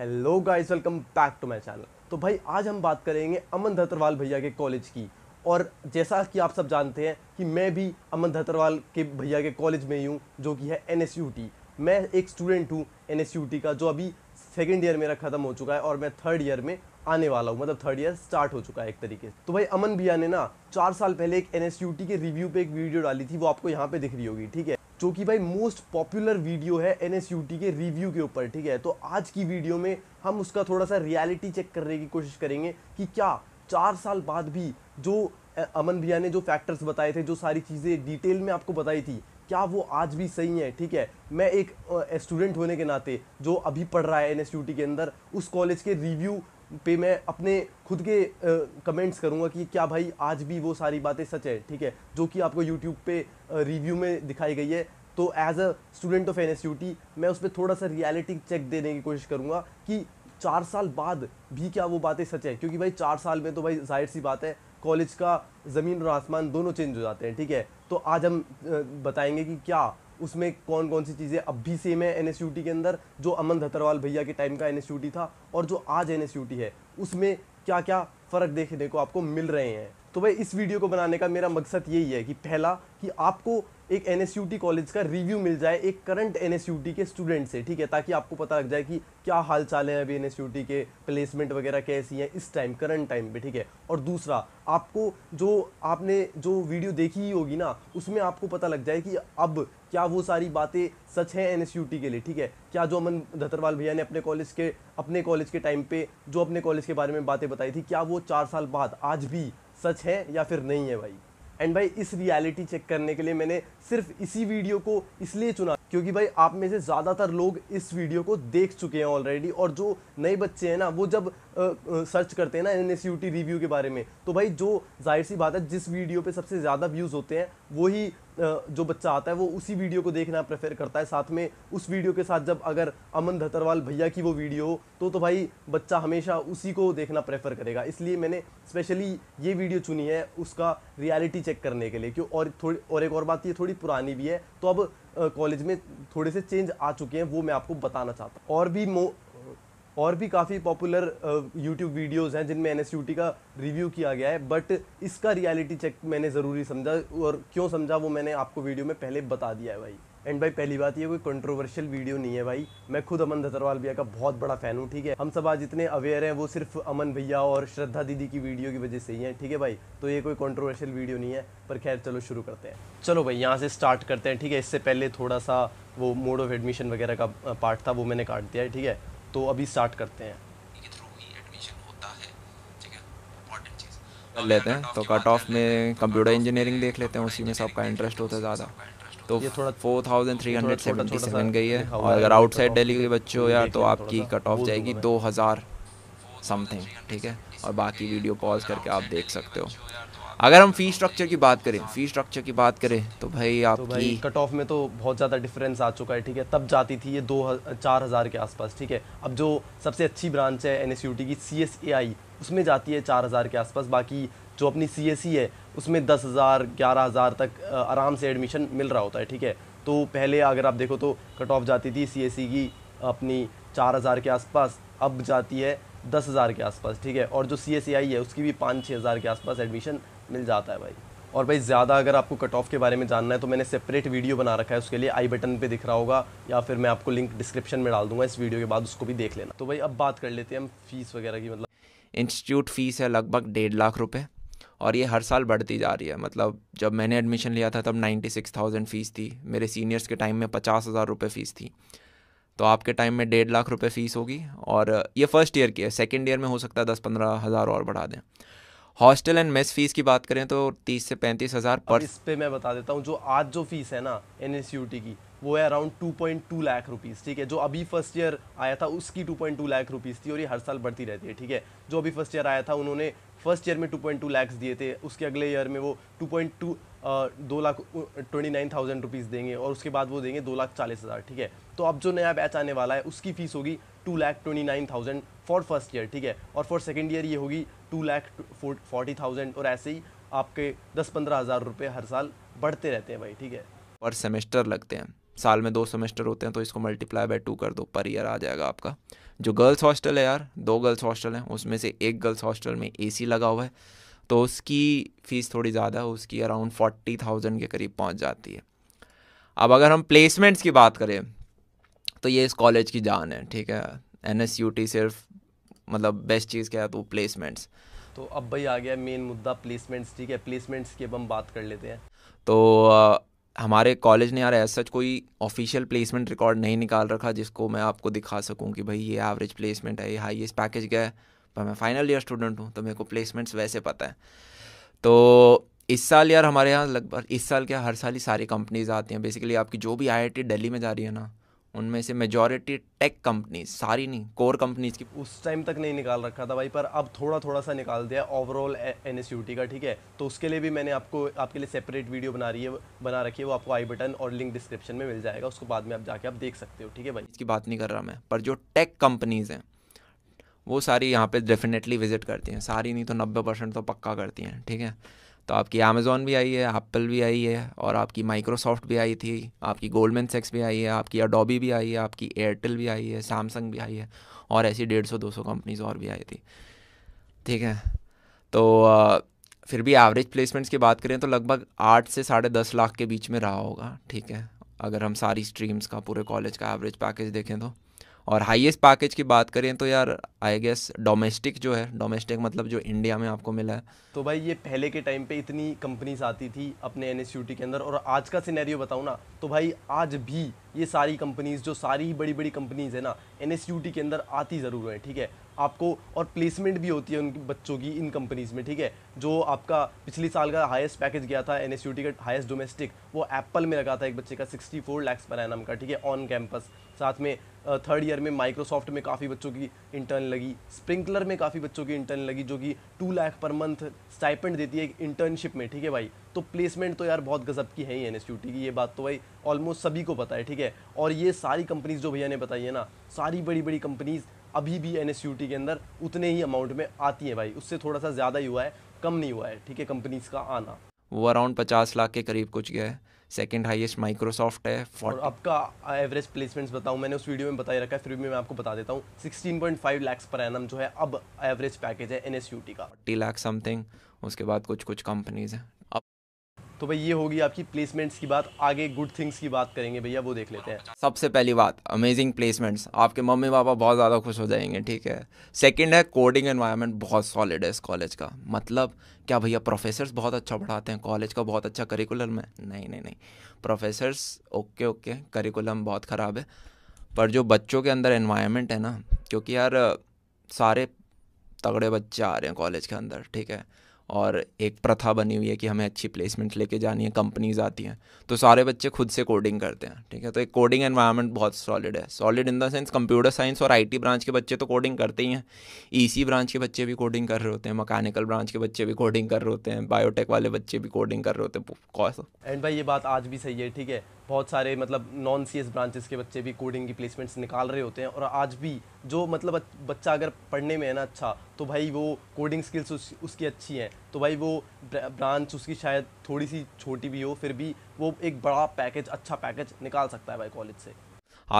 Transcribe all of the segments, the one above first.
hello guys welcome back to my channel तो भाई आज हम बात करेंगे अमन धतरवाल भैया के कॉलेज की और जैसा कि आप सब जानते हैं कि मैं भी अमन धतरवाल के भैया के कॉलेज में ही हूँ जो कि है एन मैं एक स्टूडेंट हूँ एन का जो अभी सेकेंड ईयर मेरा ख़त्म हो चुका है और मैं थर्ड ईयर में आने वाला हूँ मतलब थर्ड ईयर स्टार्ट हो चुका है एक तरीके से तो भाई अमन भैया ने ना चार साल पहले एक एन के रिव्यू पर एक वीडियो डाली थी वो आपको यहाँ पे दिख रही होगी ठीक है जो कि भाई मोस्ट पॉपुलर वीडियो है एन के रिव्यू के ऊपर ठीक है तो आज की वीडियो में हम उसका थोड़ा सा रियलिटी चेक करने की कोशिश करेंगे कि क्या चार साल बाद भी जो अमन भैया ने जो फैक्टर्स बताए थे जो सारी चीज़ें डिटेल में आपको बताई थी क्या वो आज भी सही है ठीक है मैं एक स्टूडेंट होने के नाते जो अभी पढ़ रहा है एन के अंदर उस कॉलेज के रिव्यू पे मैं अपने खुद के कमेंट्स करूँगा कि क्या भाई आज भी वो सारी बातें सच है ठीक है जो कि आपको यूट्यूब पे रिव्यू में दिखाई गई है तो as a student of N मैं उस पर थोड़ा सा रियलिटी चेक देने की कोशिश करूँगा कि चार साल बाद भी क्या वो बातें सच है क्योंकि भाई चार साल में तो भाई जाहिर सी बात है कॉलेज का ज़मीन और आसमान दोनों चेंज हो जाते हैं ठीक है तो आज हम बताएंगे कि क्या उसमें कौन कौन सी चीज़ें अब भी सेम है एन के अंदर जो अमन धतरवाल भैया के टाइम का एन था और जो आज एन है उसमें क्या क्या फ़र्क देखने को आपको मिल रहे हैं तो भाई इस वीडियो को बनाने का मेरा मकसद यही है कि पहला कि आपको एक एन कॉलेज का रिव्यू मिल जाए एक करंट एन के स्टूडेंट से ठीक है ताकि आपको पता लग जाए कि क्या हाल चाल है अभी एन के प्लेसमेंट वगैरह कैसी हैं इस टाइम करंट टाइम पे ठीक है और दूसरा आपको जो आपने जो वीडियो देखी ही होगी ना उसमें आपको पता लग जाए कि अब क्या वो सारी बातें सच है एन के लिए ठीक है क्या जो अमन धतरवाल भैया ने अपने कॉलेज के अपने कॉलेज के टाइम पे जो अपने कॉलेज के बारे में बातें बताई थी क्या वो चार साल बाद आज भी सच है या फिर नहीं है भाई एंड भाई इस रियलिटी चेक करने के लिए मैंने सिर्फ इसी वीडियो को इसलिए चुना क्योंकि भाई आप में से ज़्यादातर लोग इस वीडियो को देख चुके हैं ऑलरेडी और जो नए बच्चे हैं ना वो जब आ, आ, सर्च करते हैं ना एन रिव्यू के बारे में तो भाई जो जाहिर सी बात है जिस वीडियो पे सबसे ज़्यादा व्यूज़ होते हैं वही जो बच्चा आता है वो उसी वीडियो को देखना प्रेफर करता है साथ में उस वीडियो के साथ जब अगर अमन धतरवाल भैया की वो वीडियो हो तो तो भाई बच्चा हमेशा उसी को देखना प्रेफर करेगा इसलिए मैंने स्पेशली ये वीडियो चुनी है उसका रियलिटी चेक करने के लिए क्यों और थोड़ी और एक और बात ये थोड़ी पुरानी भी है तो अब कॉलेज में थोड़े से चेंज आ चुके हैं वो मैं आपको बताना चाहता हूँ और भी मो और भी काफ़ी पॉपुलर यूट्यूब वीडियोस हैं जिनमें एन का रिव्यू किया गया है बट इसका रियलिटी चेक मैंने ज़रूरी समझा और क्यों समझा वो मैंने आपको वीडियो में पहले बता दिया है भाई एंड भाई पहली बात ये कोई कंट्रोवर्शियल वीडियो नहीं है भाई मैं खुद अमन धतरवाल भैया का बहुत बड़ा फैन हूँ ठीक है हम सब आज इतने अवेयर हैं वो सिर्फ अमन भैया और श्रद्धा दीदी की वीडियो की वजह से ही है ठीक है भाई तो ये कोई कंट्रोवर्शियल वीडियो नहीं है पर खैर चलो शुरू करते हैं चलो भाई यहाँ से स्टार्ट करते हैं ठीक है इससे पहले थोड़ा सा वो मोड ऑफ एडमिशन वगैरह का पार्ट uh, था वो मैंने काट दिया है ठीक है तो अभी स्टार्ट करते हैं लेते हैं तो कट ऑफ में कंप्यूटर इंजीनियरिंग देख लेते हैं उसी में सबका इंटरेस्ट होता है ज़्यादा तो ये थोड़ा four thousand three hundred seventy seven गई है और अगर आउटसाइड दिल्ली के बच्चे हो यार तो आपकी कट ऑफ जाएगी दो हज़ार समथिंग ठीक है और बाकी वीडियो पॉज करके आप देख सकते हो अगर हम फी स्ट्रक्चर की बात करें फी स्ट्रक्चर की बात करें तो भाई आप तो भाई कट ऑफ में तो बहुत ज़्यादा डिफरेंस आ चुका है ठीक है तब जाती थी ये दो चार हज़ार के आसपास ठीक है अब जो सबसे अच्छी ब्रांच है एन की सी एस ए आई उसमें जाती है चार हज़ार के आसपास बाकी जो अपनी सी एस e है उसमें दस हज़ार ग्यारह हज़ार तक आराम से एडमिशन मिल रहा होता है ठीक है तो पहले अगर आप देखो तो कट ऑफ जाती थी सी एस e की अपनी चार हज़ार के आसपास अब जाती है दस हज़ार के आसपास ठीक है और जो सी एस आई है उसकी भी पाँच छः हज़ार के आसपास एडमिशन मिल जाता है भाई और भाई ज़्यादा अगर आपको कट ऑफ के बारे में जानना है तो मैंने सेपरेट वीडियो बना रखा है उसके लिए आई बटन पे दिख रहा होगा या फिर मैं आपको लिंक डिस्क्रिप्शन में डाल दूंगा इस वीडियो के बाद उसको भी देख लेना तो भाई अब बात कर लेते हैं हम फीस वगैरह की मतलब इंस्टीट्यूट फ़ीस है लगभग डेढ़ लाख रुपये और ये हर साल बढ़ती जा रही है मतलब जब मैंने एडमिशन लिया था तब नाइन्टी सिक्स थाउजेंड फ़ीस थी मेरे सीनियर्स के टाइम में पचास हज़ार रुपये फ़ीस थी तो आपके टाइम में डेढ़ लाख रुपये फ़ीस होगी और ये फर्स्ट ईयर की है सेकेंड ईयर में हो सकता है दस पंद्रह हज़ार और बढ़ा दें हॉस्टल एंड मेस फीस की बात करें तो तीस से पैंतीस हज़ार पर इस पे मैं बता देता हूँ जो आज जो फीस है ना एन की वो है अराउंड 2.2 लाख रुपीस ठीक है जो अभी फर्स्ट ईयर आया था उसकी 2.2 लाख रुपीस थी और ये हर साल बढ़ती रहती है ठीक है जो अभी फर्स्ट ईयर आया था उन्होंने फर्स्ट ईयर में 2.2 लैक्स दिए थे उसके अगले ईयर में वो 2.2 दो lakh twenty nine thousand rupees देंगे और उसके बाद वो देंगे दो लाख चालीस हज़ार ठीक है तो अब जो नया बैच आने वाला है उसकी फ़ीस होगी two lakh twenty nine thousand for first year ठीक है और फॉर सेकेंड ईयर ये होगी टू लैख फोर्टी थाउजेंड और ऐसे ही आपके दस पंद्रह हज़ार रुपये हर साल बढ़ते रहते हैं भाई ठीक है पर सेमेस्टर लगते हैं साल में दो सेमेस्टर होते हैं तो इसको मल्टीप्लाई बाय टू कर दो पर ईयर आ जाएगा आपका जो गर्ल्स हॉस्टल है यार दो गर्ल्स हॉस्टल हैं उसमें से एक गर्ल्स हॉस्टल में ए लगा हुआ है तो उसकी फ़ीस थोड़ी ज़्यादा है उसकी अराउंड फोर्टी थाउजेंड के करीब पहुँच जाती है अब अगर हम प्लेसमेंट्स की बात करें तो ये इस कॉलेज की जान है ठीक है एन एस यू टी सिर्फ मतलब बेस्ट चीज़ क्या है तो प्लेसमेंट्स तो अब भाई आ गया मेन मुद्दा प्लेसमेंट्स ठीक है प्लेसमेंट्स की अब हम बात कर लेते हैं तो आ, हमारे कॉलेज ने यार एज सच कोई ऑफिशियल प्लेसमेंट रिकॉर्ड नहीं निकाल रखा जिसको मैं आपको दिखा सकूं कि भाई ये एवरेज प्लेसमेंट है ये हाईएस्ट पैकेज क्या है पर मैं फाइनल ईयर स्टूडेंट हूँ तो मेरे को प्लेसमेंट्स वैसे पता है तो इस साल यार हमारे यहाँ लगभग इस साल क्या हर साल ही सारी कंपनीज आती हैं बेसिकली आपकी जो भी आई आई टी दिल्ली में जा रही है ना उनमें से मेजोरिटी टेक कंपनीज सारी नहीं कोर कंपनीज की उस टाइम तक नहीं निकाल रखा था भाई पर अब थोड़ा थोड़ा सा निकाल दिया ओवरऑल एन का ठीक है तो उसके लिए भी मैंने आपको आपके लिए सेपरेट वीडियो बना रही है बना रखी है वो आपको आई बटन और लिंक डिस्क्रिप्शन में मिल जाएगा उसको बाद में आप जाके आप देख सकते हो ठीक है भाई इसकी बात नहीं कर रहा मैं पर जो टेक कंपनीज़ हैं वो सारी यहाँ पे डेफिनेटली विजिट करती हैं सारी नहीं तो नब्बे परसेंट तो पक्का करती हैं ठीक है तो आपकी अमेज़ोन भी आई है एप्पल भी आई है और आपकी माइक्रोसॉफ्ट भी आई थी आपकी गोल्डमैन सेक्स भी आई है आपकी अडोबी भी आई है आपकी एयरटेल भी आई है सैमसंग भी आई है और ऐसी डेढ़ सौ दो सौ कंपनीज और भी आई थी ठीक है तो फिर भी एवरेज प्लेसमेंट्स की बात करें तो लगभग आठ से साढ़े दस लाख के बीच में रहा होगा ठीक है अगर हम सारी स्ट्रीम्स का पूरे कॉलेज का एवरेज पैकेज देखें तो और हाईएस्ट पैकेज की बात करें तो यार आई गेस डोमेस्टिक जो है डोमेस्टिक मतलब जो इंडिया में आपको मिला है तो भाई ये पहले के टाइम पे इतनी कंपनीज आती थी अपने एन के अंदर और आज का सिनेरियो बताऊँ ना तो भाई आज भी ये सारी कंपनीज जो सारी बड़ी बड़ी कंपनीज है ना एन के अंदर आती ज़रूर है ठीक है आपको और प्लेसमेंट भी होती है उन बच्चों की इन कंपनीज़ में ठीक है जो आपका पिछले साल का हाईएस्ट पैकेज गया था एन का हाईएस्ट डोमेस्टिक वो एप्पल में लगा था एक बच्चे का सिक्सटी फोर लैक्स पर एन का ठीक है ऑन कैंपस साथ में थर्ड ईयर में माइक्रोसॉफ्ट में काफ़ी बच्चों की इंटर्न लगी स्प्रिंकलर में काफ़ी बच्चों की इंटर्न लगी जो कि to lakh per month stipend देती है इंटर्नशिप में ठीक है भाई तो प्लेसमेंट तो यार बहुत गजब की है ही एन एस की ये बात तो भाई ऑलमोस्ट सभी को पता है ठीक है और ये सारी कंपनीज़ जो भैया ने बताई है ना सारी बड़ी बड़ी कंपनीज़ अभी भी एन के अंदर उतने ही अमाउंट में आती हैं भाई उससे थोड़ा सा ज़्यादा ही हुआ है कम नहीं हुआ है ठीक है कंपनीज़ का आना वो अराउंड पचास लाख के करीब कुछ गया है सेकेंड हाइएस्ट माइक्रोसॉफ्ट है और आपका एवरेज प्लेसमेंट्स बताऊँ मैंने उस वीडियो में बताया रखा है फिर भी मैं आपको बता देता हूँ 16.5 लैक्स पर एनम जो है अब एवरेज पैकेज है एन का टी लैक्स समथिंग उसके बाद कुछ कुछ कंपनीज हैं तो भाई ये होगी आपकी प्लेसमेंट्स की बात आगे गुड थिंग्स की बात करेंगे भैया वो देख लेते हैं सबसे पहली बात अमेजिंग प्लेसमेंट्स आपके मम्मी पापा बहुत ज़्यादा खुश हो जाएंगे ठीक है सेकेंड है कोडिंग एनवायरनमेंट बहुत सॉलिड है इस कॉलेज का मतलब क्या भैया प्रोफेसर्स बहुत अच्छा पढ़ाते हैं कॉलेज का बहुत अच्छा करिकुलम है नहीं नहीं नहीं प्रोफेसर्स ओके ओके करिकुलम बहुत ख़राब है पर जो बच्चों के अंदर एनवायरनमेंट है ना क्योंकि यार सारे तगड़े बच्चे आ रहे हैं कॉलेज के अंदर ठीक है और एक प्रथा बनी हुई है कि हमें अच्छी प्लेसमेंट लेके जानी है कंपनीज आती हैं तो सारे बच्चे खुद से कोडिंग करते हैं ठीक है तो एक कोडिंग एनवायरनमेंट बहुत सॉलिड है solid in the sense computer science और आईटी ब्रांच के बच्चे तो कोडिंग करते ही हैं ईसी e ब्रांच के बच्चे भी कोडिंग कर रहे होते हैं मकैनिकल ब्रांच के बच्चे भी कोडिंग कर रहे होते हैं बायोटेक वाले बच्चे भी कोडिंग कर रहे होते हैं एंड भाई ये बात आज भी सही है ठीक है बहुत सारे मतलब नॉन सी ब्रांचेस के बच्चे भी कोडिंग की प्लेसमेंट्स निकाल रहे होते हैं और आज भी जो मतलब बच्चा अगर पढ़ने में है ना अच्छा तो भाई वो कोडिंग स्किल्स उस, उसकी अच्छी हैं तो भाई वो ब्रांच उसकी शायद थोड़ी सी छोटी भी हो फिर भी वो एक बड़ा पैकेज अच्छा पैकेज निकाल सकता है भाई कॉलेज से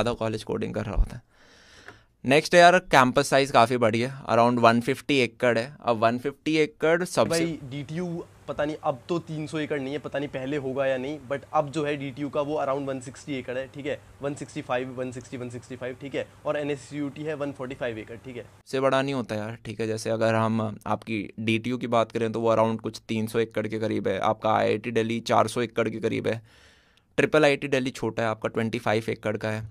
आधा कॉलेज कोडिंग कर रहा होता है नेक्स्ट यार कैंपस साइज काफ़ी बड़ी है अराउंड 150 एकड़ है अब 150 एकड़ सब भाई डी पता नहीं अब तो 300 एकड़ नहीं है पता नहीं पहले होगा या नहीं बट अब जो है डी का वो अराउंड 160 एकड़ है ठीक है 165 160 165 ठीक है और एन है 145 एकड़ ठीक है इससे बड़ा नहीं होता यार ठीक है जैसे अगर हम आपकी डी की बात करें तो वो अराउंड कुछ तीन एकड़ के करीब है आपका आई आई दिल्ली चार एकड़ के करीब है ट्रिपल आई आई छोटा है आपका ट्वेंटी एकड़ का है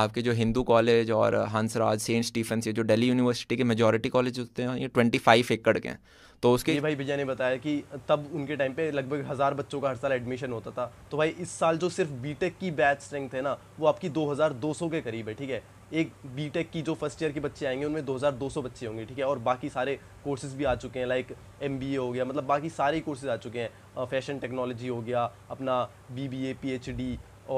आपके जो हिंदू कॉलेज और हंसराज सेंट स्टीफेंस ये जो दिल्ली यूनिवर्सिटी के मेजोरिटी कॉलेज होते हैं ये ट्वेंटी फाइव एकड़ के हैं तो उसके भाई विजय ने बताया कि तब उनके टाइम पे लगभग हज़ार बच्चों का हर साल एडमिशन होता था तो भाई इस साल जो सिर्फ बीटेक की बैच स्ट्रेंथ है ना वो आपकी 2200 के करीब है ठीक है एक बीटेक की जो फर्स्ट ईयर के बच्चे आएंगे उनमें 2200 बच्चे होंगे ठीक है और बाकी सारे कोर्सेज भी आ चुके हैं लाइक एम हो गया मतलब बाकी सारे कोर्सेज आ चुके हैं फैशन टेक्नोलॉजी हो गया अपना बी बी ए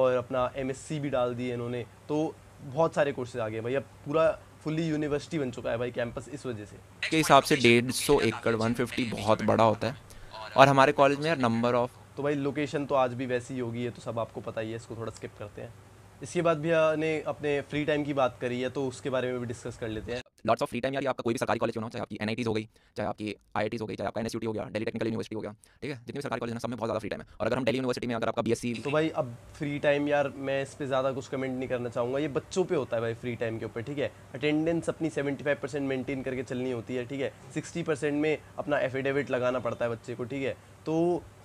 और अपना एम भी डाल दी है इन्होंने तो बहुत सारे कोर्सेज आ गए भाई अब पूरा फुल्ली यूनिवर्सिटी बन चुका है भाई कैंपस इस वजह से के हिसाब से डेढ़ सौ एकड़ वन फिफ्टी बहुत बड़ा होता है और हमारे कॉलेज में यार नंबर ऑफ तो भाई लोकेशन तो आज भी वैसी होगी है तो सब आपको पता ही है इसको थोड़ा स्किप करते हैं इसके बाद भैया ने अपने फ्री टाइम की बात करी है तो उसके बारे में भी डिस्कस कर लेते हैं लॉट्स ऑफ फ्री टाइम यार आपका कोई भी सरकारी कॉलेज होना चाहे आपकी एन हो गई चाहे आपकी आई हो गई चाहे आपका एन हो गया डेली टेक्निकल यूनिवर्सिटी हो गया ठीक है जितनी सरकारी कॉलेज है सब में बहुत ज़्यादा फ्री टाइम है और अगर हम डेली यूनिवर्सिटी में अगर आपका बी तो भाई अब फ्री टाइम यार मैं इस पर ज़्यादा कुछ कमेंट नहीं करना चाहूँगा ये बच्चों पर होता है भाई फ्री टाइम के ऊपर ठीक है अटेंडेंस अपनी सेवेंटी फाइव करके चलनी होती है ठीक है सिक्सटी में अपना एफिडेविट लगाना पड़ता है बच्चे को ठीक है तो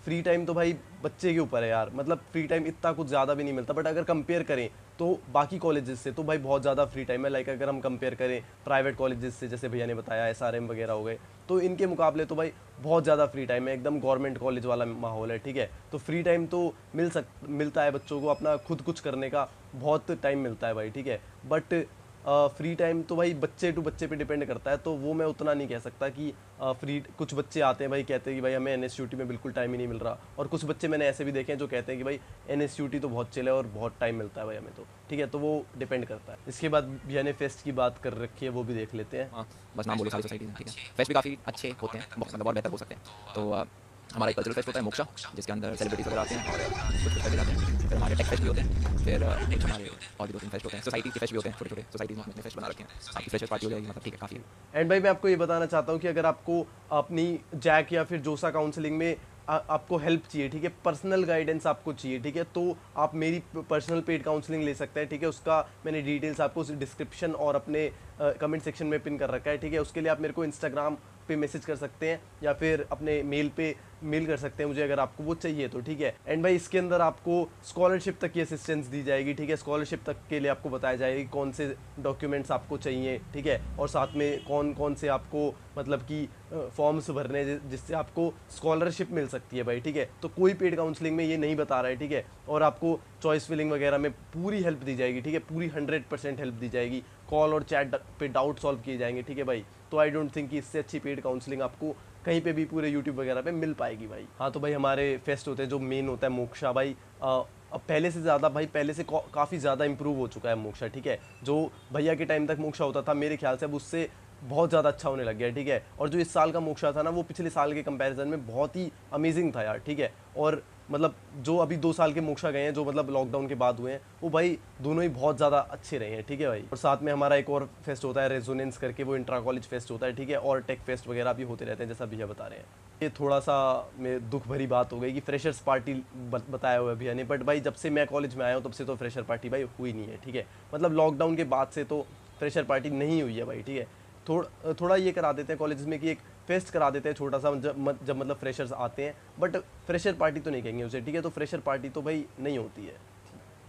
फ्री टाइम तो भाई बच्चे के ऊपर है यार मतलब फ्री टाइम इतना कुछ ज़्यादा भी नहीं मिलता बट अगर कंपेयर करें तो बाकी कॉलेजेस से तो भाई बहुत ज़्यादा फ्री टाइम है लाइक अगर हम कंपेयर करें प्राइवेट कॉलेजेस से जैसे भैया ने बताया एस वगैरह हो गए तो इनके मुकाबले तो भाई बहुत ज़्यादा फ्री टाइम है एकदम गवर्नमेंट कॉलेज वाला माहौल है ठीक है तो फ्री टाइम तो मिल सक मिलता है बच्चों को अपना खुद कुछ करने का बहुत टाइम मिलता है भाई ठीक है बट फ्री टाइम तो भाई बच्चे टू बच्चे पे डिपेंड करता है तो वो मैं उतना नहीं कह सकता कि फ्री कुछ बच्चे आते हैं भाई कहते हैं कि भाई हमें एन में बिल्कुल टाइम ही नहीं मिल रहा और कुछ बच्चे मैंने ऐसे भी देखे हैं जो कहते हैं कि भाई एन एस यू टी तो बहुत चले और बहुत टाइम मिलता है भाई हमें तो ठीक है तो वो डिपेंड करता है इसके बाद यानी फेस्ट की बात कर रखी है वो भी देख लेते हैं हाँ, बस नाम बोलो सारी सोसाइटी ठीक है फेस्ट भी काफ़ी अच्छे होते हैं बहुत बेहतर हो सकते हैं तो हमारा एक कल्चरल फेस्ट होता है मोक्षा जिसके अंदर सेलिब्रिटीज वगैरह आते हैं और कुछ कुछ जाते हैं फिर हमारे टेक फेस्ट भी होते हैं फिर एक हमारे और भी दो तीन फेस्ट होते हैं सोसाइटी के फेस्ट भी होते हैं छोटे छोटे सोसाइटीज में हमने फेस्ट बना रखे हैं आपकी फ्रेशर पार्टी हो जाएगी मतलब ठीक है काफ़ी एंड भाई मैं आपको ये बताना चाहता हूँ कि अगर आपको अपनी जैक या फिर जोसा काउंसलिंग में आपको हेल्प चाहिए ठीक है पर्सनल गाइडेंस आपको चाहिए ठीक है तो आप मेरी पर्सनल पेड काउंसलिंग ले सकते हैं ठीक है उसका मैंने डिटेल्स आपको डिस्क्रिप्शन और अपने कमेंट सेक्शन में पिन कर रखा है ठीक है उसके लिए आप मेरे को इंस्टाग्राम पे मैसेज कर सकते हैं या फिर अपने मेल पे मेल कर सकते हैं मुझे अगर आपको वो चाहिए तो ठीक है एंड भाई इसके अंदर आपको स्कॉलरशिप तक की असिस्टेंस दी जाएगी ठीक है स्कॉलरशिप तक के लिए आपको बताया जाएगा कौन से डॉक्यूमेंट्स आपको चाहिए ठीक है और साथ में कौन कौन से आपको मतलब कि फॉर्म्स भरने जिससे आपको स्कॉलरशिप मिल सकती है भाई ठीक है तो कोई पेड काउंसलिंग में ये नहीं बता रहा है ठीक है और आपको चॉइस फिलिंग वगैरह में पूरी हेल्प दी जाएगी ठीक है पूरी हंड्रेड परसेंट हेल्प दी जाएगी कॉल और चैट पे डाउट सॉल्व किए जाएंगे ठीक है भाई तो आई डोंट थिंक इससे अच्छी पेड काउंसलिंग आपको कहीं पे भी पूरे यूट्यूब वगैरह पे मिल पाएगी भाई हाँ तो भाई हमारे फेस्ट होते हैं जो मेन होता है मोक्षा भाई आ, अब पहले से ज़्यादा भाई पहले से काफ़ी ज़्यादा इंप्रूव हो चुका है मोक्षा ठीक है जो भैया के टाइम तक मोक्षा होता था मेरे ख्याल से अब उससे बहुत ज़्यादा अच्छा होने लग गया ठीक है और जो इस साल का मोक्षा था ना वो पिछले साल के कंपैरिजन में बहुत ही अमेजिंग था यार ठीक है और मतलब जो अभी दो साल के मोक्षा गए हैं जो मतलब लॉकडाउन के बाद हुए हैं वो भाई दोनों ही बहुत ज़्यादा अच्छे रहे हैं ठीक है भाई और साथ में हमारा एक और फेस्ट होता है रेजोनेंस करके वो इंट्रा कॉलेज फेस्ट होता है ठीक है और टेक फेस्ट वगैरह भी होते रहते हैं जैसा भैया बता रहे हैं ये थोड़ा सा मैं दुख भरी बात हो गई कि फ्रेशर्स पार्टी बताया हुआ भैया ने बट भाई जब से मैं कॉलेज में आया हूँ तब से तो फ्रेशर पार्टी भाई हुई नहीं है ठीक है मतलब लॉकडाउन के बाद से तो फ्रेशर पार्टी नहीं हुई है भाई ठीक है थोड़ा थोड़ा ये करा देते हैं कॉलेज में कि एक फेस्ट करा देते हैं छोटा सा जब जब मतलब फ्रेशर्स आते हैं बट फ्रेशर पार्टी तो नहीं कहेंगे उसे ठीक है तो फ्रेशर पार्टी तो भाई नहीं होती है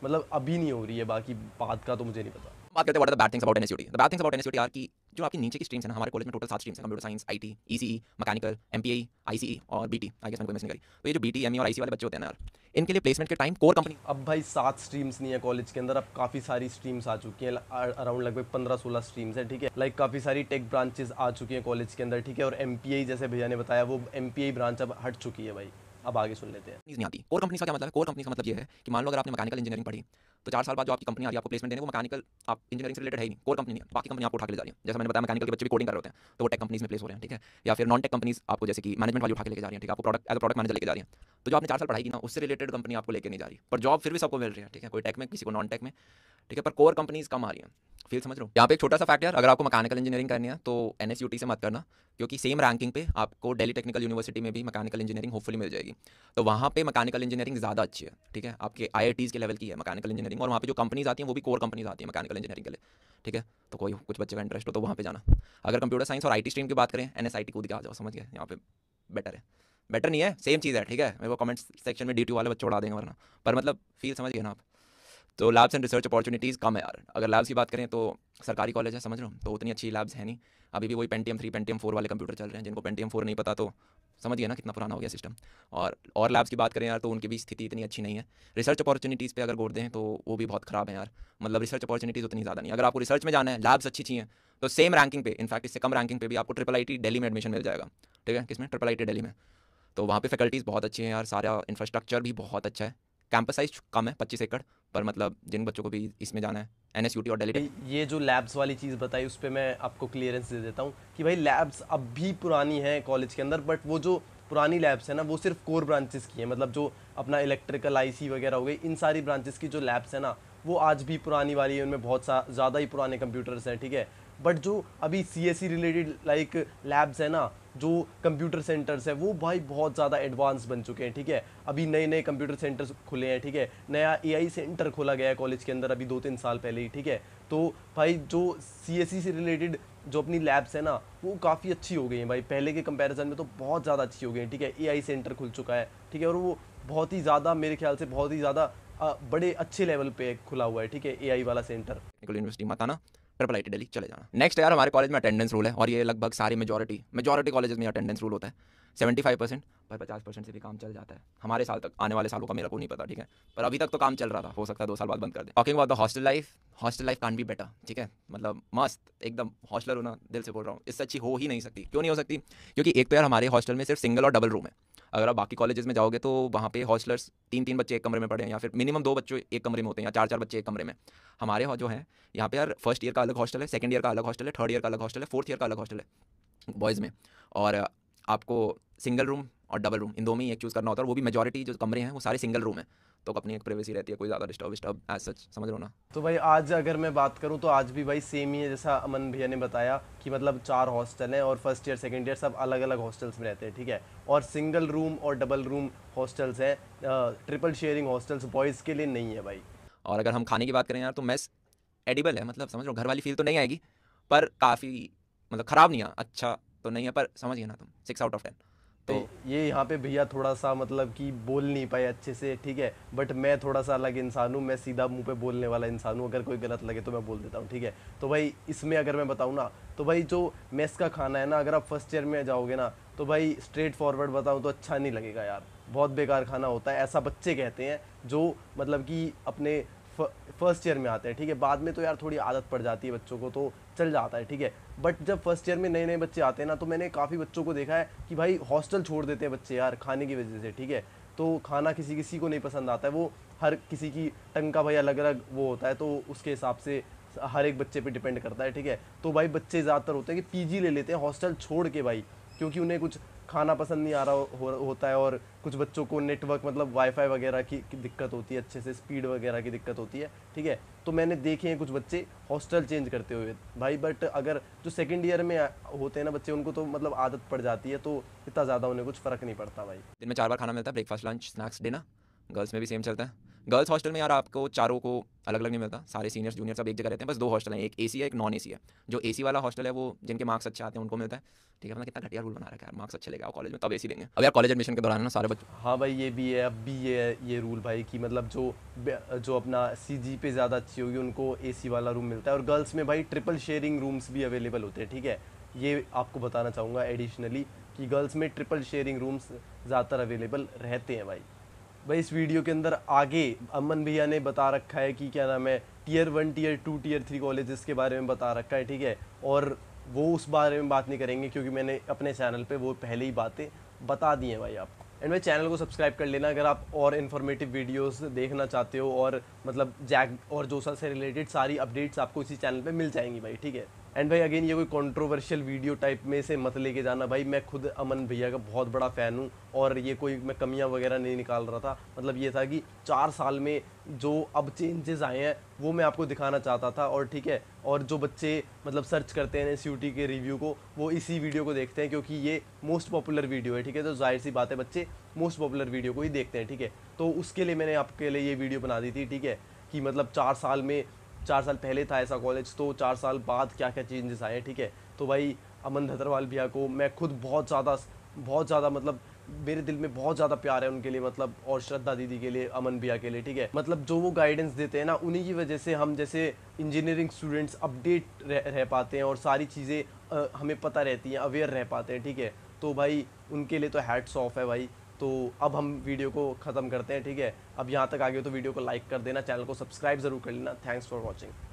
मतलब अभी नहीं हो रही है बाकी बात का तो मुझे नहीं पता बात करते हैं bad things about NSUT the bad things about NSUT are की जो आपकी नीचे की स्ट्रीम्स हैं हमारे कॉलेज में टोटल सात स्ट्रीम्स हैं computer science IT ECE mechanical MPA ICE और बीटी आई गेस मैं कोई मिस नहीं करी तो ये जो बीटी एमई e और आईसी e वाले बच्चे होते हैं यार इनके लिए प्लेसमेंट के टाइम कोर कंपनी अब भाई सात स्ट्रीम्स नहीं है कॉलेज के अंदर अब काफ़ी सारी स्ट्रीम्स आ चुकी हैं अराउंड लगभग पंद्रह सोलह स्ट्रीम्स हैं ठीक है लाइक काफ़ी सारी टेक ब्रांचेस आ चुकी हैं कॉलेज के अंदर ठीक है और एम जैसे भैया ने बताया वो एम ब्रांच अब हट चुकी है भाई अब आगे सुन लेते हैं नहीं आती कोर कंपनी का क्या मतलब है कोर कंपनी का मतलब ये है कि मान लो अगर आपने मैकेनिकल इंजीनियरिंग पढ़ी तो चार साल बाद जो आपकी कंपनी आ रही है आपको प्लेसमेंट देने वो मैकेनिकल आप इंजीनियरिंग से रिलेटेड है नहीं कोर कंपनी नहीं बाकी कंपनी आपको उठा के ले जा रही है जैसे मैंने बताया मैकेनिकल के बच्चे भी कोडिंग कर रहे हैं तो वो टेक कंपनीज में प्लेस हो रहे हैं ठीक है या फिर नॉन टेक कंपनीज आपको जैसे कि मैनेजमेंट वाली उठा के लेके जा रही है ठीक है आपको प्रोडक्ट एज प्रोडक्ट मैनेजर लेके जा रही है तो जो आपने चार साल पढ़ाई की ना उससे रिलेटेड कंपनी आपको लेकर नहीं जा रही पर जॉब फिर भी सबको मिल रही है ठीक है कोई टेक में किसी को नॉन टेक में ठीक है पर कोर कंपनीज कम आ रही हैं फील समझ रहा हूँ यहाँ पे एक छोटा सा फैक्ट यार अगर आपको मैकेनिकल इंजीनियरिंग करनी है तो एन से मत करना क्योंकि सेम रैंकिंग पे आपको डेली टेक्निकल यूनिवर्सिटी में भी मैकेनिकल इंजीनियरिंग होपफुली मिल जाएगी तो वहाँ पे मैकेनिकल इंजीनियरिंग ज़्यादा अच्छी है ठीक है आपके आई के लेवल की है मैकेनिकल इंजीनियरिंग और वहाँ पे जो कंपनीज आती हैं वो भी कोर कंपनीज आती है मैकेनिकल इंजीनियरिंग के लिए ठीक है तो कोई कुछ बच्चे का इंटरेस्ट हो तो वहाँ पर जाना अगर कंप्यूटर साइंस और आई स्ट्रीम की बात करें एन एस आई के आ जाओ समझ गए यहाँ पे बेटर है बेटर नहीं है सेम चीज़ है ठीक है मेरे को कमेंट सेक्शन में डी वाले बच्चे उड़ा देंगे वरना पर मतलब फील समझ गए ना आप तो लैब्स एंड रिसर्च अपॉर्चुनिटीज़ कम है यार अगर लैब्स की बात करें तो सरकारी कॉलेज है समझ लो तो उतनी अच्छी लैब्स है नहीं अभी भी वही पेंटीएम थ्री पेंटीएम फोर वाले कंप्यूटर चल रहे हैं जिनको पेंटीएम फोर नहीं पता तो समझिए ना कितना पुराना हो गया सिस्टम और और लैब्स की बात करें यार तो उनकी भी स्थिति इतनी अच्छी नहीं है रिसर्च अपॉर्चुनिटीज़ पर अगर गोर दें तो वो भी बहुत खराब है यार मतलब रिसर्च अपॉर्चुनिटीज़ उतनी ज़्यादा नहीं अगर आपको रिसर्च में जाना है लैब्स अच्छी अच्छी हैं तो सेम रैंकिंग पे इनफैक्ट इससे कम रैंकिंग पे भी आपको ट्रिपल आई टी डेली में एडमिशन मिल जाएगा ठीक है किसमें ट्रिपल आई टी में तो वहाँ पे फैकल्टीज़ बहुत अच्छी हैं यार सारा इंफ्रास्ट्रक्चर भी बहुत अच्छा है कैंपस साइज कम है पच्चीस एकड़ पर मतलब जिन बच्चों को भी इसमें जाना है एन एस और डेली ये जो लैब्स वाली चीज़ बताई उस पर मैं आपको क्लियरेंस दे देता हूँ कि भाई लैब्स अब भी पुरानी हैं कॉलेज के अंदर बट वो जो पुरानी लैब्स है ना वो सिर्फ कोर ब्रांचेस की हैं मतलब जो अपना इलेक्ट्रिकल आईसी वगैरह हो गई इन सारी ब्रांचेस की जो लैब्स है ना वो आज भी पुरानी वाली है उनमें बहुत सा ज़्यादा ही पुराने कंप्यूटर्स हैं ठीक है बट जो अभी C S C related like labs है ना जो कंप्यूटर सेंटर्स है वो भाई बहुत ज़्यादा एडवांस बन चुके हैं ठीक है अभी नए नए कंप्यूटर सेंटर्स खुले हैं ठीक है नया एआई सेंटर खोला गया है कॉलेज के अंदर अभी दो तीन साल पहले ही ठीक है तो भाई जो सीएससी e से रिलेटेड जो अपनी लैब्स है ना वो काफ़ी अच्छी हो गई हैं भाई पहले के कंपेरिजन में तो बहुत ज़्यादा अच्छी हो गई हैं ठीक है ए सेंटर खुल चुका है ठीक है और वो बहुत ही ज़्यादा मेरे ख्याल से बहुत ही ज़्यादा बड़े अच्छे लेवल पे खुला हुआ है ठीक है ए वाला सेंटर यूनिवर्सिटी मताना ट्रिपल आई दिल्ली चले जाना नेक्स्ट यार हमारे कॉलेज में अटेंडेंस रूल है और ये लगभग सारी मेजोरिटी मेजोरिटी कॉलेज में अटेंडेंस रूल होता है सेवेंटी फाइव परसेंट भाई पचास परसेंट से भी काम चल जाता है हमारे साल तक आने वाले सालों का मेरा को नहीं पता ठीक है पर अभी तक तो काम चल रहा था हो सकता है दो साल बाद बंद कर दे talking the hostel life hostel life कान भी बेटर ठीक है मतलब मस्त एकदम हॉस्टलर होना दिल से बोल रहा हूँ इससे अच्छी हो ही नहीं सकती क्यों नहीं हो सकती क्योंकि एक तो यार हमारे हॉस्टल में सिर्फ सिंगल और डबल रूम है अगर आप बाकी कॉलेजेस में जाओगे तो वहाँ पे हॉस्टलर्स तीन तीन बच्चे एक कमरे में पढ़े हैं या फिर मिनिमम दो बच्चों एक कमरे में होते हैं या चार चार बच्चे एक कमरे में हमारे जो है यहाँ पे यार फर्स्ट ईयर का अलग हॉस्टल है सेकंड ईयर का अलग हॉस्टल है थर्ड ईयर का अलग हॉस्टल है फोर्थ ईयर का अलग हॉस्टल है बॉयज़ में और आपको सिंगल रूम और डबल रूम इन दो में ही एक चूज़ करना होता है और वो भी मेजॉरिटी जो कमरे हैं वो सारे सिंगल रूम हैं तो अपनी एक प्राइवेसी रहती है कोई ज़्यादा डिस्टर्ब विस्टर्ब एज सच समझ लो ना तो भाई आज अगर मैं बात करूँ तो आज भी भाई सेम ही है जैसा अमन भैया ने बताया कि मतलब चार हॉस्टल हैं और फर्स्ट ईयर सेकेंड ईयर सब अलग अलग हॉस्टल्स में रहते हैं ठीक है और सिंगल रूम और डबल रूम हॉस्टल्स हैं ट्रिपल शेयरिंग हॉस्टल्स बॉयज़ के लिए नहीं है भाई और अगर हम खाने की बात करें यार तो मैस एडिबल है मतलब समझ लो घर वाली फील तो नहीं आएगी पर काफ़ी मतलब ख़राब नहीं है अच्छा तो नहीं है पर समझिए ना तुम सिक्स आउट ऑफ टेन तो, तो ये यहाँ पे भैया थोड़ा सा मतलब कि बोल नहीं पाए अच्छे से ठीक है बट मैं थोड़ा सा अलग इंसान हूँ मैं सीधा मुंह पे बोलने वाला इंसान हूँ अगर कोई गलत लगे तो मैं बोल देता हूँ ठीक है तो भाई इसमें अगर मैं बताऊँ ना तो भाई जो मेस का खाना है ना अगर आप फर्स्ट ईयर में जाओगे ना तो भाई स्ट्रेट फॉरवर्ड बताऊँ तो अच्छा नहीं लगेगा यार बहुत बेकार खाना होता है ऐसा बच्चे कहते हैं जो मतलब कि अपने फर्स्ट ईयर में आते हैं ठीक है बाद में तो यार थोड़ी आदत पड़ जाती है बच्चों को तो चल जाता है ठीक है बट जब फर्स्ट ईयर में नए नए बच्चे आते हैं ना तो मैंने काफ़ी बच्चों को देखा है कि भाई हॉस्टल छोड़ देते हैं बच्चे यार खाने की वजह से ठीक है तो खाना किसी किसी को नहीं पसंद आता है वो हर किसी की टंग का भाई अलग अलग वो होता है तो उसके हिसाब से हर एक बच्चे पे डिपेंड करता है ठीक है तो भाई बच्चे ज़्यादातर होते हैं कि पीजी ले लेते हैं हॉस्टल छोड़ के भाई क्योंकि उन्हें कुछ खाना पसंद नहीं आ रहा हो, होता है और कुछ बच्चों को नेटवर्क मतलब वाईफाई वगैरह की, की दिक्कत होती है अच्छे से स्पीड वगैरह की दिक्कत होती है ठीक है तो मैंने देखे हैं कुछ बच्चे हॉस्टल चेंज करते हुए भाई बट अगर जो सेकेंड ईयर में होते हैं ना बच्चे उनको तो मतलब आदत पड़ जाती है तो इतना ज़्यादा उन्हें कुछ फ़र्क नहीं पड़ता भाई दिन में चार बार खाना मिलता है breakfast lunch snacks dinner girls में भी सेम चलता है गर्ल्स हॉस्टल में यार आपको चारों को अलग अलग नहीं मिलता सारे सीनियर्स जूनियर सब एक जगह रहते हैं बस दो हॉस्टल हैं एक ए है एक नॉन ए है जो ए वाला हॉस्टल है वो जिनके मार्क्स अच्छे आते हैं उनको मिलता है ठीक है मतलब कितना घटिया रूल बना रखा है मार्क्स अच्छे लेगा कॉलेज में तब ए देंगे अब यार कॉलेज एडमिशन के दौरान ना सारे बच्चे हाँ भाई ये भी है अब भी ये ये रूल भाई कि मतलब जो जो अपना सी जी पे ज़्यादा अच्छी होगी उनको ए वाला रूम मिलता है और गर्ल्स में भाई ट्रिपल शेयरिंग रूम्स भी अवेलेबल होते हैं ठीक है ये आपको बताना चाहूँगा एडिशनली कि गर्ल्स में ट्रिपल शेयरिंग रूम्स ज़्यादातर अवेलेबल रहते हैं भाई भाई इस वीडियो के अंदर आगे अमन भैया ने बता रखा है कि क्या नाम है tier one tier two tier three colleges के बारे में बता रखा है ठीक है और वो उस बारे में बात नहीं करेंगे क्योंकि मैंने अपने चैनल पे वो पहले ही बातें बता दी हैं भाई आप एंड भाई चैनल को सब्सक्राइब कर लेना अगर आप और इन्फॉर्मेटिव वीडियोस देखना चाहते हो और मतलब जैक और जोसा से रिलेटेड सारी अपडेट्स आपको इसी चैनल पे मिल जाएंगी भाई ठीक है एंड भाई अगेन ये कोई कंट्रोवर्शियल वीडियो टाइप में से मत लेके जाना भाई मैं खुद अमन भैया का बहुत बड़ा फ़ैन हूँ और ये कोई मैं कमियाँ वगैरह नहीं निकाल रहा था मतलब ये था कि चार साल में जो अब चेंजेस आए हैं वो मैं आपको दिखाना चाहता था और ठीक है और जो बच्चे मतलब सर्च करते हैं एस के रिव्यू को वो इसी वीडियो को देखते हैं क्योंकि ये मोस्ट पॉपुलर वीडियो है ठीक है तो जाहिर सी बात है बच्चे मोस्ट पॉपुलर वीडियो को ही देखते हैं ठीक है तो उसके लिए मैंने आपके लिए ये वीडियो बना दी थी ठीक है कि मतलब चार साल में चार साल पहले था ऐसा कॉलेज तो चार साल बाद क्या क्या चेंजेस आए ठीक है तो भाई अमन धतरवाल भैया को मैं खुद बहुत ज़्यादा बहुत ज़्यादा मतलब मेरे दिल में बहुत ज़्यादा प्यार है उनके लिए मतलब और श्रद्धा दीदी के लिए अमन भैया के लिए ठीक है मतलब जो वो गाइडेंस देते हैं ना उन्हीं की वजह से हम जैसे इंजीनियरिंग स्टूडेंट्स अपडेट रह, रह पाते हैं और सारी चीज़ें हमें पता रहती हैं अवेयर रह पाते हैं ठीक है तो भाई उनके लिए तो हैट्स ऑफ है भाई तो अब हम वीडियो को ख़त्म करते हैं ठीक है अब यहाँ तक आ गए तो वीडियो को लाइक कर देना चैनल को सब्सक्राइब ज़रूर कर लेना थैंक्स फॉर वॉचिंग